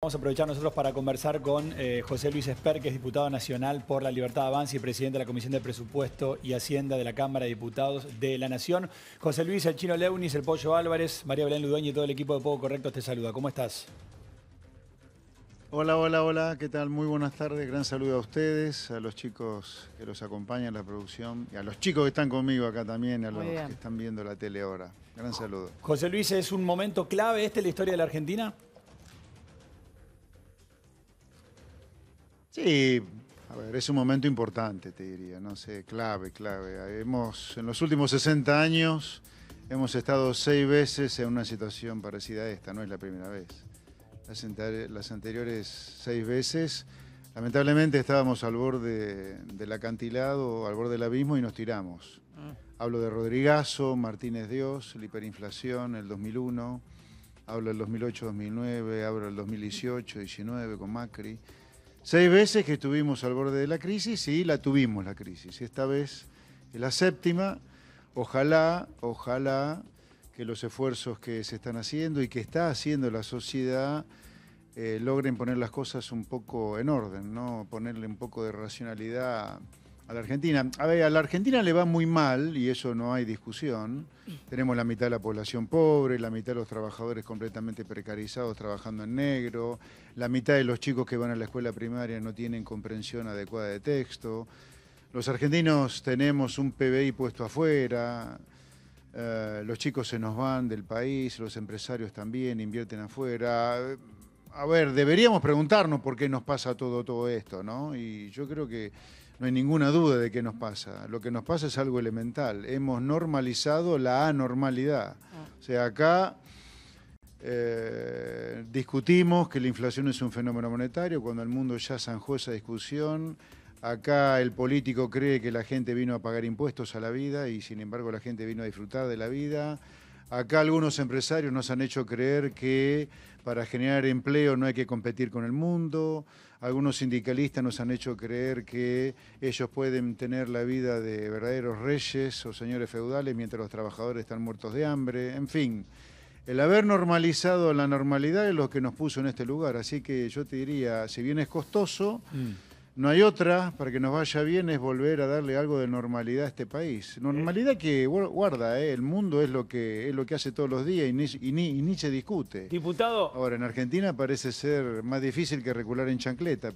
Vamos a aprovechar nosotros para conversar con eh, José Luis Esper, que es diputado nacional por la Libertad de Avanza y presidente de la Comisión de Presupuesto y Hacienda de la Cámara de Diputados de la Nación. José Luis, el Chino Leunis, el Pollo Álvarez, María Belén Ludueña y todo el equipo de Poco Correcto te saluda. ¿Cómo estás? Hola, hola, hola, ¿qué tal? Muy buenas tardes, gran saludo a ustedes, a los chicos que los acompañan en la producción y a los chicos que están conmigo acá también, a los que están viendo la tele ahora. Gran saludo. José Luis, ¿es un momento clave este en la historia de la Argentina? Sí, a ver, es un momento importante, te diría, no sé, clave, clave. Hemos, en los últimos 60 años hemos estado seis veces en una situación parecida a esta, no es la primera vez. Las, anteriores seis veces, lamentablemente estábamos al borde del acantilado, al borde del abismo y nos tiramos. Ah. Hablo de Rodrigazo, Martínez Dios, la hiperinflación, el 2001, hablo del 2008-2009, hablo del 2018-19 con Macri. Seis veces que estuvimos al borde de la crisis y la tuvimos la crisis. Esta vez la séptima. Ojalá, ojalá que los esfuerzos que se están haciendo y que está haciendo la sociedad eh, logren poner las cosas un poco en orden, ¿no? Ponerle un poco de racionalidad a la Argentina. A ver, a la Argentina le va muy mal, y eso no hay discusión. Tenemos la mitad de la población pobre, la mitad de los trabajadores completamente precarizados trabajando en negro, la mitad de los chicos que van a la escuela primaria no tienen comprensión adecuada de texto. Los argentinos tenemos un PBI puesto afuera, eh, los chicos se nos van del país, los empresarios también invierten afuera. A ver, deberíamos preguntarnos por qué nos pasa todo, todo esto, ¿no? Y yo creo que no hay ninguna duda de qué nos pasa. Lo que nos pasa es algo elemental. Hemos normalizado la anormalidad. O sea, acá eh, discutimos que la inflación es un fenómeno monetario cuando el mundo ya zanjó esa discusión. Acá el político cree que la gente vino a pagar impuestos a la vida y sin embargo la gente vino a disfrutar de la vida. Acá algunos empresarios nos han hecho creer que para generar empleo no hay que competir con el mundo. Algunos sindicalistas nos han hecho creer que ellos pueden tener la vida de verdaderos reyes o señores feudales mientras los trabajadores están muertos de hambre. En fin, el haber normalizado la normalidad es lo que nos puso en este lugar. Así que yo te diría, si bien es costoso... Mm. No hay otra para que nos vaya bien es volver a darle algo de normalidad a este país. Normalidad que guarda, eh, el mundo es lo que es lo que hace todos los días y ni, se discute. Diputado. Ahora, en Argentina parece ser más difícil que regular en chancleta.